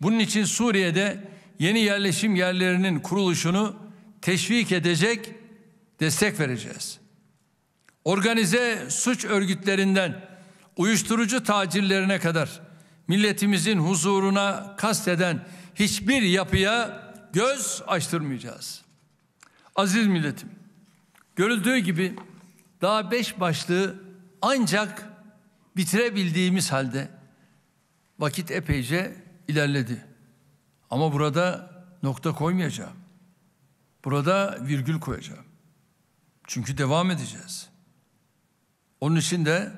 Bunun için Suriye'de yeni yerleşim yerlerinin kuruluşunu teşvik edecek, destek vereceğiz. Organize suç örgütlerinden uyuşturucu tacirlerine kadar milletimizin huzuruna kasteden hiçbir yapıya göz açtırmayacağız. Aziz milletim, görüldüğü gibi daha beş başlığı ancak bitirebildiğimiz halde vakit epeyce ilerledi. Ama burada nokta koymayacağım. Burada virgül koyacağım. Çünkü devam edeceğiz. Onun için de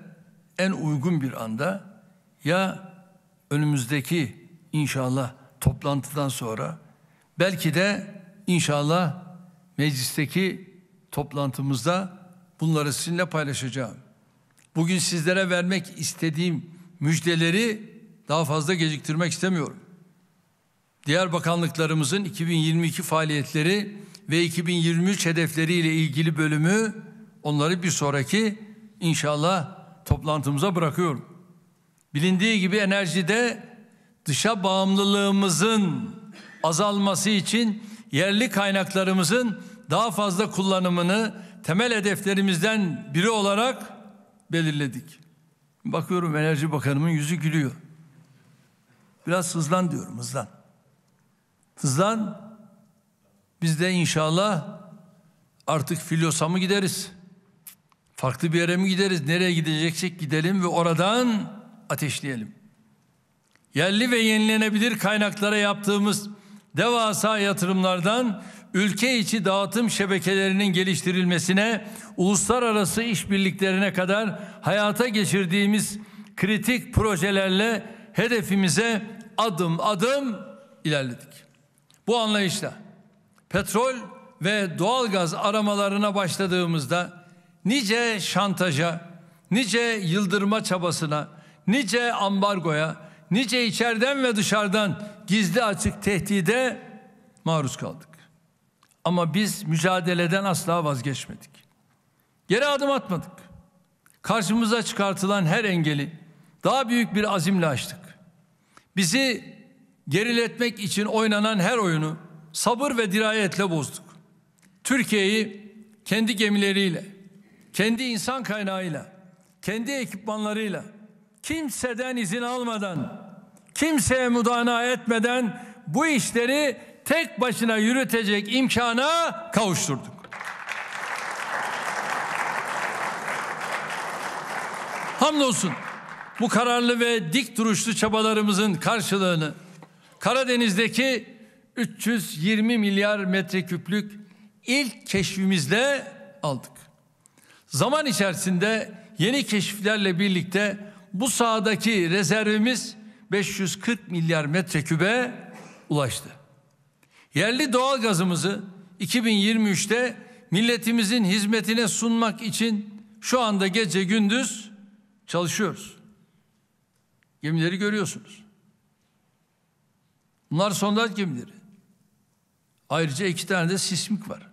en uygun bir anda ya önümüzdeki inşallah toplantıdan sonra belki de inşallah meclisteki toplantımızda bunları sizinle paylaşacağım. Bugün sizlere vermek istediğim müjdeleri daha fazla geciktirmek istemiyorum. Diğer bakanlıklarımızın 2022 faaliyetleri ve 2023 hedefleriyle ilgili bölümü onları bir sonraki inşallah toplantımıza bırakıyorum. Bilindiği gibi enerjide dışa bağımlılığımızın azalması için yerli kaynaklarımızın daha fazla kullanımını temel hedeflerimizden biri olarak belirledik. Bakıyorum Enerji Bakanımın yüzü gülüyor. Biraz hızlan diyorum hızlan. Hızlan. Biz de inşallah artık Filyos'a mı gideriz? Farklı bir yere mi gideriz? Nereye gideceksek gidelim ve oradan ateşleyelim. Yerli ve yenilenebilir kaynaklara yaptığımız devasa yatırımlardan ülke içi dağıtım şebekelerinin geliştirilmesine, uluslararası işbirliklerine kadar hayata geçirdiğimiz kritik projelerle hedefimize adım adım ilerledik. Bu anlayışla petrol ve doğalgaz aramalarına başladığımızda nice şantaja, nice yıldırma çabasına, nice ambargoya, nice içeriden ve dışarıdan gizli açık tehdide maruz kaldık. Ama biz mücadeleden asla vazgeçmedik. Geri adım atmadık. Karşımıza çıkartılan her engeli daha büyük bir azimle açtık. Bizi geriletmek için oynanan her oyunu sabır ve dirayetle bozduk. Türkiye'yi kendi gemileriyle, kendi insan kaynağıyla, kendi ekipmanlarıyla, kimseden izin almadan, kimseye müdana etmeden bu işleri tek başına yürütecek imkana kavuşturduk. Hamdolsun bu kararlı ve dik duruşlu çabalarımızın karşılığını Karadeniz'deki 320 milyar metreküplük ilk keşfimizle aldık. Zaman içerisinde yeni keşiflerle birlikte bu sahadaki rezervimiz 540 milyar metrekübe ulaştı. Yerli doğal gazımızı 2023'te milletimizin hizmetine sunmak için şu anda gece gündüz çalışıyoruz. Gemileri görüyorsunuz. Bunlar sondaj gemileri. Ayrıca iki tane de sismik var.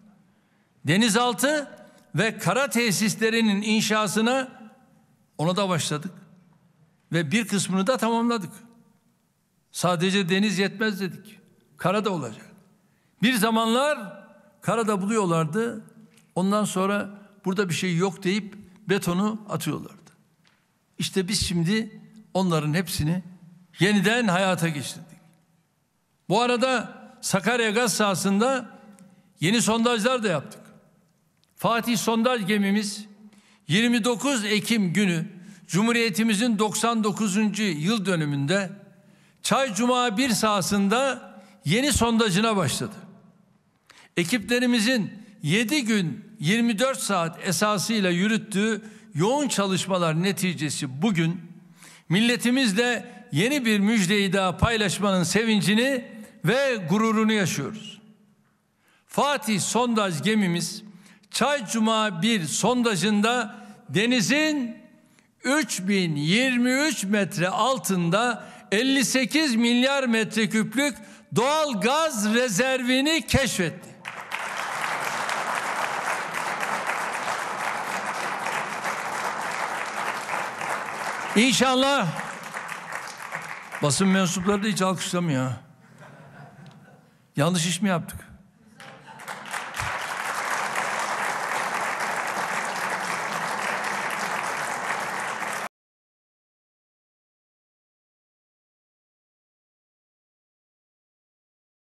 Denizaltı ve kara tesislerinin inşasını ona da başladık. Ve bir kısmını da tamamladık. Sadece deniz yetmez dedik. Kara da olacak. Bir zamanlar karada buluyorlardı. Ondan sonra burada bir şey yok deyip betonu atıyorlardı. İşte biz şimdi onların hepsini yeniden hayata geçirdik. Bu arada Sakarya gaz sahasında yeni sondajlar da yaptık. Fatih sondaj gemimiz 29 Ekim günü Cumhuriyetimizin 99. yıl dönümünde Çay Cuma 1 sahasında yeni sondajına başladı. Ekiplerimizin 7 gün 24 saat esasıyla yürüttüğü yoğun çalışmalar neticesi bugün Milletimizle yeni bir müjdeyi daha paylaşmanın sevincini ve gururunu yaşıyoruz. Fatih sondaj gemimiz Çay Cuma 1 sondajında denizin 3023 metre altında 58 milyar metreküplük doğal gaz rezervini keşfetti. İnşallah basın mensupları da hiç alkışlamıyor. Yanlış iş mi yaptık?